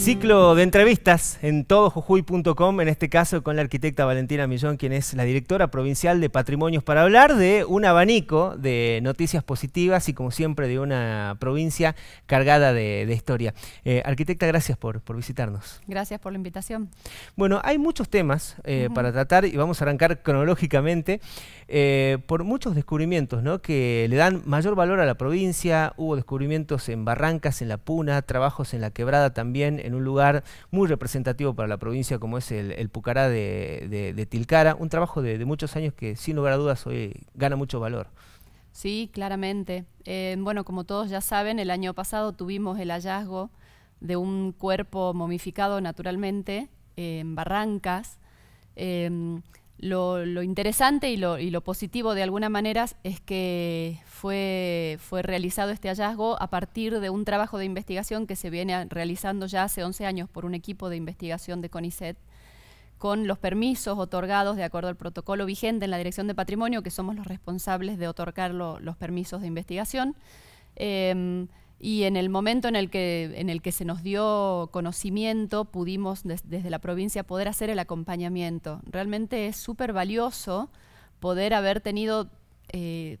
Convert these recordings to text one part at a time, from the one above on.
Ciclo de entrevistas en todojujuy.com, en este caso con la arquitecta Valentina Millón, quien es la directora provincial de Patrimonios, para hablar de un abanico de noticias positivas y, como siempre, de una provincia cargada de, historia. Eh, arquitecta, gracias por, por, visitarnos. Gracias por la invitación. Bueno, hay muchos temas eh, para tratar y vamos a arrancar cronológicamente eh, por muchos descubrimientos ¿no? que le dan mayor valor a la provincia. Hubo descubrimientos en Barrancas, en La Puna, trabajos en La Quebrada también, en un lugar muy representativo para la provincia como es el, Pucará de, Tilcara, un trabajo de, muchos años que sin lugar a dudas hoy gana mucho valor. Sí, claramente. Eh, bueno, como todos ya saben, el año pasado tuvimos el hallazgo de un cuerpo momificado naturalmente eh, en Barrancas. Eh, lo, interesante y lo, positivo de alguna manera es que fue, realizado este hallazgo a partir de un trabajo de investigación que se viene realizando ya hace 11 años por un equipo de investigación de CONICET con los permisos otorgados de acuerdo al protocolo vigente en la Dirección de Patrimonio, que somos los responsables de otorgar los permisos de investigación. Em, y en el momento en el que, en el que se nos dio conocimiento, pudimos desde la provincia poder hacer el acompañamiento. Realmente es súper valioso poder haber tenido eh,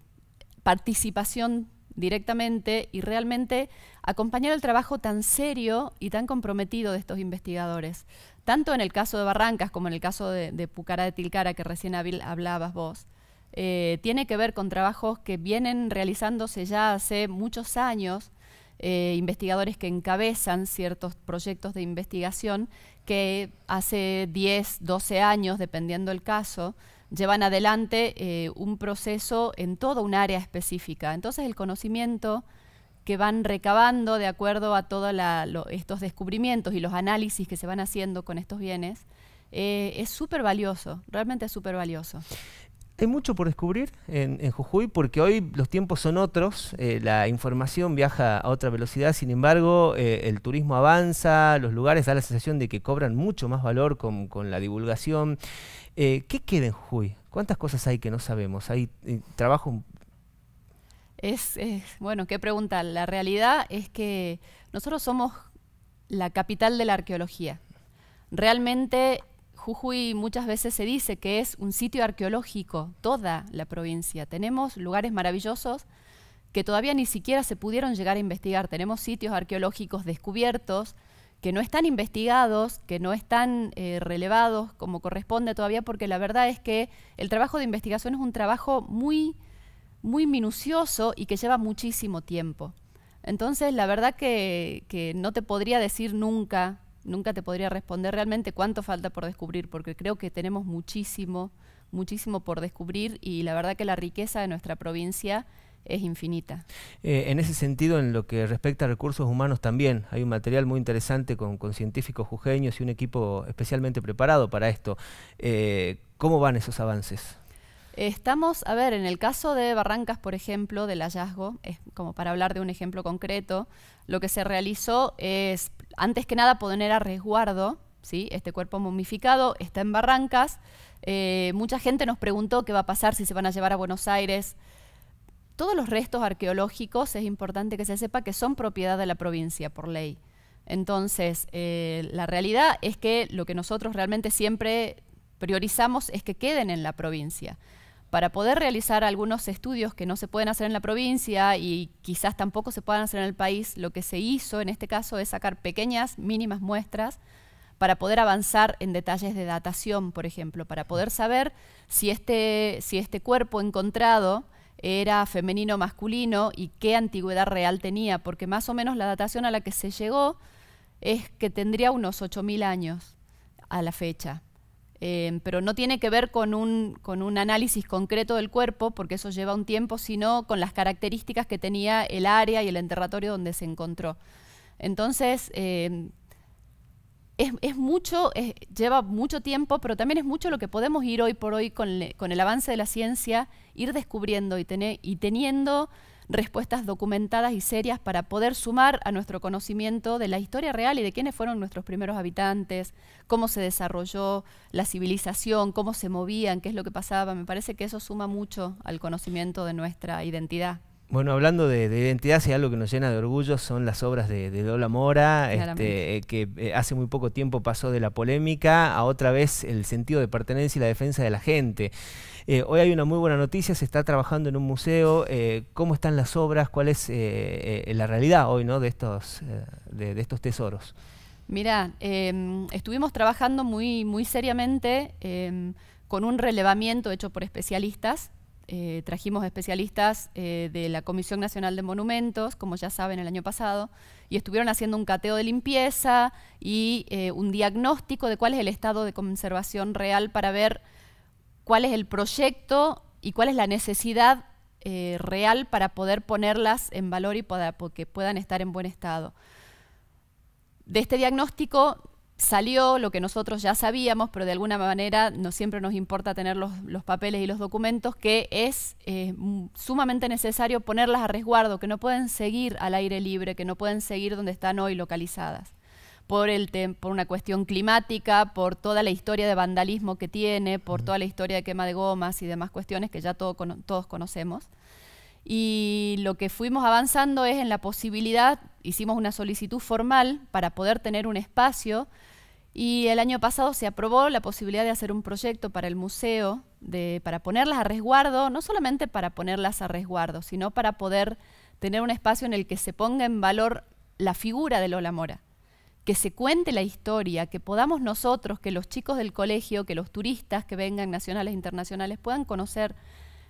participación directamente y realmente acompañar el trabajo tan serio y tan comprometido de estos investigadores, tanto en el caso de Barrancas como en el caso de, Pucará de Tilcara, que recién hablabas vos. Eh, tiene que ver con trabajos que vienen realizándose ya hace muchos años, eh, investigadores que encabezan ciertos proyectos de investigación que hace 10, 12 años, dependiendo el caso, llevan adelante eh, un proceso en toda un área específica. Entonces el conocimiento que van recabando de acuerdo a todos estos descubrimientos y los análisis que se van haciendo con estos bienes, eh, es súper valioso, realmente es súper valioso hay mucho por descubrir en, Jujuy porque hoy los tiempos son otros, eh, la información viaja a otra velocidad, sin embargo eh, el turismo avanza, los lugares da la sensación de que cobran mucho más valor con, la divulgación. Eh, ¿Qué queda en Jujuy? ¿Cuántas cosas hay que no sabemos? ¿Hay trabajo? Es, es, bueno, qué pregunta. La realidad es que nosotros somos la capital de la arqueología. Realmente Jujuy muchas veces se dice que es un sitio arqueológico, toda la provincia. Tenemos lugares maravillosos que todavía ni siquiera se pudieron llegar a investigar. Tenemos sitios arqueológicos descubiertos que no están investigados, que no están eh, relevados como corresponde todavía, porque la verdad es que el trabajo de investigación es un trabajo muy, muy minucioso y que lleva muchísimo tiempo. Entonces, la verdad que, que no te podría decir nunca nunca te podría responder realmente cuánto falta por descubrir, porque creo que tenemos muchísimo, muchísimo por descubrir y la verdad que la riqueza de nuestra provincia es infinita. Eh, en ese sentido, en lo que respecta a recursos humanos también, hay un material muy interesante con, científicos jujeños y un equipo especialmente preparado para esto. Eh, ¿Cómo van esos avances? Estamos, a ver, en el caso de Barrancas, por ejemplo, del hallazgo, es como para hablar de un ejemplo concreto, lo que se realizó es antes que nada poner a resguardo ¿sí? este cuerpo momificado, está en Barrancas. Eh, mucha gente nos preguntó qué va a pasar si se van a llevar a Buenos Aires. Todos los restos arqueológicos, es importante que se sepa que son propiedad de la provincia por ley. Entonces, eh, la realidad es que lo que nosotros realmente siempre priorizamos es que queden en la provincia para poder realizar algunos estudios que no se pueden hacer en la provincia y quizás tampoco se puedan hacer en el país, lo que se hizo en este caso es sacar pequeñas, mínimas muestras para poder avanzar en detalles de datación, por ejemplo, para poder saber si este, si este cuerpo encontrado era femenino o masculino y qué antigüedad real tenía, porque más o menos la datación a la que se llegó es que tendría unos 8.000 años a la fecha. Em, pero no tiene que ver con un, análisis concreto del cuerpo, porque eso lleva un tiempo, sino con las características que tenía el área y el enterratorio donde se encontró. Entonces, em, es, mucho, lleva mucho tiempo, pero también es mucho lo que podemos ir hoy por hoy con, el avance de la ciencia, ir descubriendo y, y teniendo respuestas documentadas y serias para poder sumar a nuestro conocimiento de la historia real y de quiénes fueron nuestros primeros habitantes, cómo se desarrolló la civilización, cómo se movían, qué es lo que pasaba. Me parece que eso suma mucho al conocimiento de nuestra identidad. Bueno, hablando de, identidad, si algo que nos llena de orgullo son las obras de, de Lola Mora, este, eh, que eh, hace muy poco tiempo pasó de la polémica a otra vez el sentido de pertenencia y la defensa de la gente. Eh, hoy hay una muy buena noticia, se está trabajando en un museo. ¿Cómo están las obras? ¿Cuál es la realidad hoy ¿no? de, estos, de, estos tesoros? Mira, em, estuvimos trabajando muy, muy seriamente em, con un relevamiento hecho por especialistas eh, trajimos especialistas eh, de la Comisión Nacional de Monumentos, como ya saben, el año pasado, y estuvieron haciendo un cateo de limpieza y eh, un diagnóstico de cuál es el estado de conservación real para ver cuál es el proyecto y cuál es la necesidad real para poder ponerlas en valor y para que puedan estar en buen estado. De este diagnóstico salió lo que nosotros ya sabíamos, pero de alguna manera no siempre nos importa tener los, papeles y los documentos, que es eh, sumamente necesario ponerlas a resguardo, que no pueden seguir al aire libre, que no pueden seguir donde están hoy localizadas. Por, el por una cuestión climática, por toda la historia de vandalismo que tiene, por toda la historia de quema de gomas y demás cuestiones que ya todos conocemos y lo que fuimos avanzando es en la posibilidad, hicimos una solicitud formal para poder tener un espacio y el año pasado se aprobó la posibilidad de hacer un proyecto para el museo, de, para ponerlas a resguardo, no solamente para ponerlas a resguardo, sino para poder tener un espacio en el que se ponga en valor la figura de Lola Mora, que se cuente la historia, que podamos nosotros, que los chicos del colegio, que los turistas que vengan nacionales e internacionales puedan conocer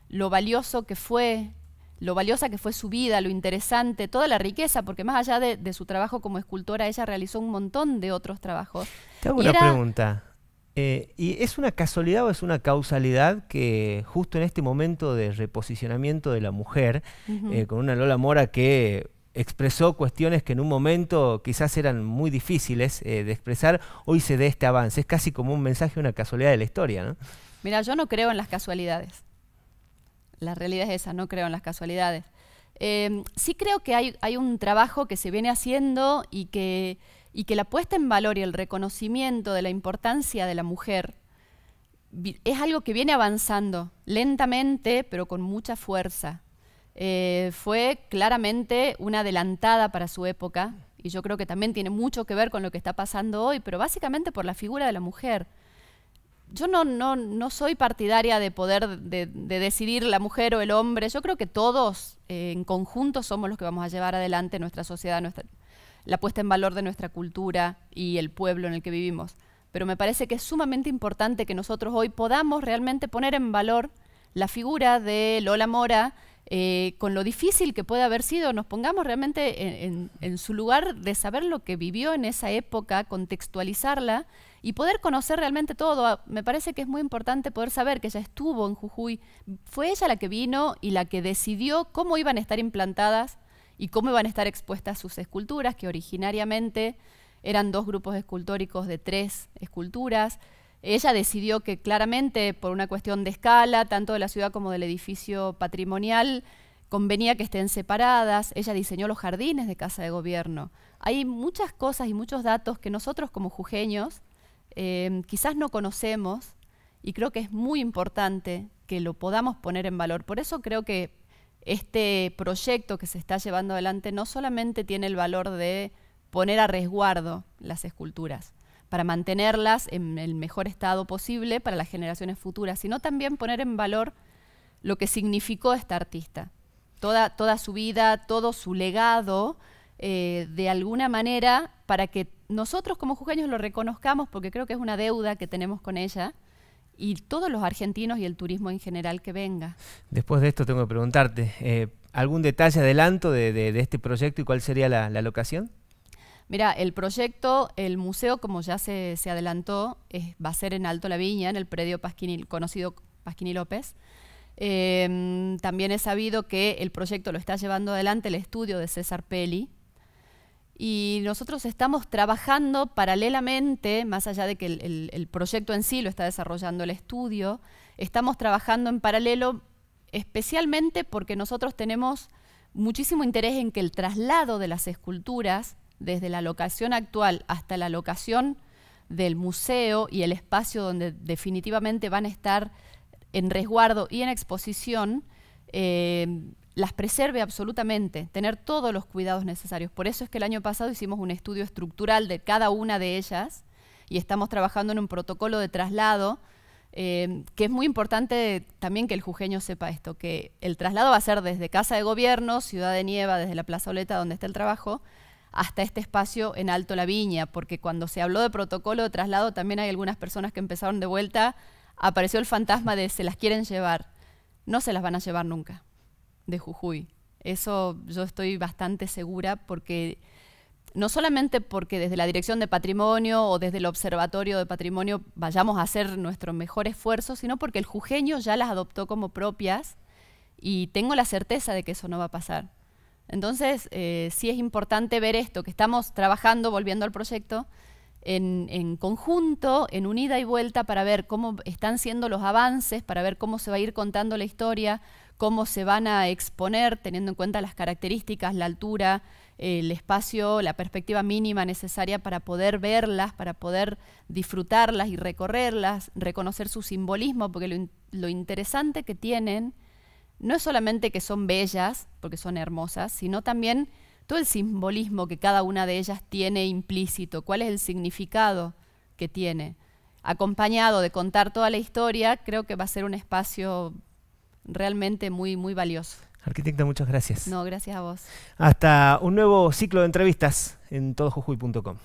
lo valioso que fue lo valiosa que fue su vida, lo interesante, toda la riqueza, porque más allá de, su trabajo como escultora, ella realizó un montón de otros trabajos. Te hago una pregunta. Eh, ¿Y es una casualidad o es una causalidad que justo en este momento de reposicionamiento de la mujer, eh, con una Lola Mora que expresó cuestiones que en un momento quizás eran muy difíciles eh, de expresar, hoy se dé este avance? Es casi como un mensaje, una casualidad de la historia, ¿no? Mira, yo no creo en las casualidades la realidad es esa, no creo en las casualidades. Em, sí creo que hay, un trabajo que se viene haciendo y que, y que la puesta en valor y el reconocimiento de la importancia de la mujer es algo que viene avanzando lentamente, pero con mucha fuerza. Eh, fue claramente una adelantada para su época y yo creo que también tiene mucho que ver con lo que está pasando hoy, pero básicamente por la figura de la mujer yo no, no, no soy partidaria de poder de, decidir la mujer o el hombre. Yo creo que todos eh, en conjunto somos los que vamos a llevar adelante nuestra sociedad, nuestra, la puesta en valor de nuestra cultura y el pueblo en el que vivimos. Pero me parece que es sumamente importante que nosotros hoy podamos realmente poner en valor la figura de Lola Mora, eh, con lo difícil que puede haber sido, nos pongamos realmente en, en, su lugar de saber lo que vivió en esa época, contextualizarla y poder conocer realmente todo. Ah, me parece que es muy importante poder saber que ella estuvo en Jujuy. Fue ella la que vino y la que decidió cómo iban a estar implantadas y cómo iban a estar expuestas sus esculturas, que originariamente eran dos grupos escultóricos de tres esculturas. Ella decidió que claramente, por una cuestión de escala, tanto de la ciudad como del edificio patrimonial, convenía que estén separadas. Ella diseñó los jardines de Casa de Gobierno. Hay muchas cosas y muchos datos que nosotros como jujeños eh, quizás no conocemos y creo que es muy importante que lo podamos poner en valor. Por eso creo que este proyecto que se está llevando adelante no solamente tiene el valor de poner a resguardo las esculturas, para mantenerlas en el mejor estado posible para las generaciones futuras, sino también poner en valor lo que significó esta artista. Toda, toda su vida, todo su legado, eh, de alguna manera, para que nosotros como jujeños lo reconozcamos, porque creo que es una deuda que tenemos con ella, y todos los argentinos y el turismo en general que venga. Después de esto tengo que preguntarte, eh, ¿algún detalle adelanto de, este proyecto y cuál sería la, la locación? Mira, el proyecto, el museo, como ya se, adelantó, va a ser en Alto La Viña, en el predio conocido Pasquini López. Em, también he sabido que el proyecto lo está llevando adelante el estudio de César Peli. Y nosotros estamos trabajando paralelamente, más allá de que el proyecto en sí lo está desarrollando el estudio, estamos trabajando en paralelo especialmente porque nosotros tenemos muchísimo interés en que el traslado de las esculturas desde la locación actual hasta la locación del museo y el espacio donde definitivamente van a estar en resguardo y en exposición, eh, las preserve absolutamente, tener todos los cuidados necesarios. Por eso es que el año pasado hicimos un estudio estructural de cada una de ellas y estamos trabajando en un protocolo de traslado, eh, que es muy importante también que el jujeño sepa esto, que el traslado va a ser desde Casa de Gobierno, Ciudad de Nieva, desde la Plaza Oleta, donde está el trabajo, hasta este espacio en Alto La Viña, porque cuando se habló de protocolo de traslado también hay algunas personas que empezaron de vuelta, apareció el fantasma de se las quieren llevar. No se las van a llevar nunca, de Jujuy. Eso yo estoy bastante segura porque no solamente porque desde la Dirección de Patrimonio o desde el Observatorio de Patrimonio vayamos a hacer nuestro mejor esfuerzo, sino porque el jujeño ya las adoptó como propias y tengo la certeza de que eso no va a pasar. Entonces, eh, sí es importante ver esto, que estamos trabajando, volviendo al proyecto, en, conjunto, en unida y vuelta, para ver cómo están siendo los avances, para ver cómo se va a ir contando la historia, cómo se van a exponer, teniendo en cuenta las características, la altura, el espacio, la perspectiva mínima necesaria para poder verlas, para poder disfrutarlas y recorrerlas, reconocer su simbolismo, porque lo interesante que tienen no es solamente que son bellas, porque son hermosas, sino también todo el simbolismo que cada una de ellas tiene implícito, cuál es el significado que tiene. Acompañado de contar toda la historia, creo que va a ser un espacio realmente muy, muy valioso. Arquitecta, muchas gracias. No, gracias a vos. Hasta un nuevo ciclo de entrevistas en todojujuy.com.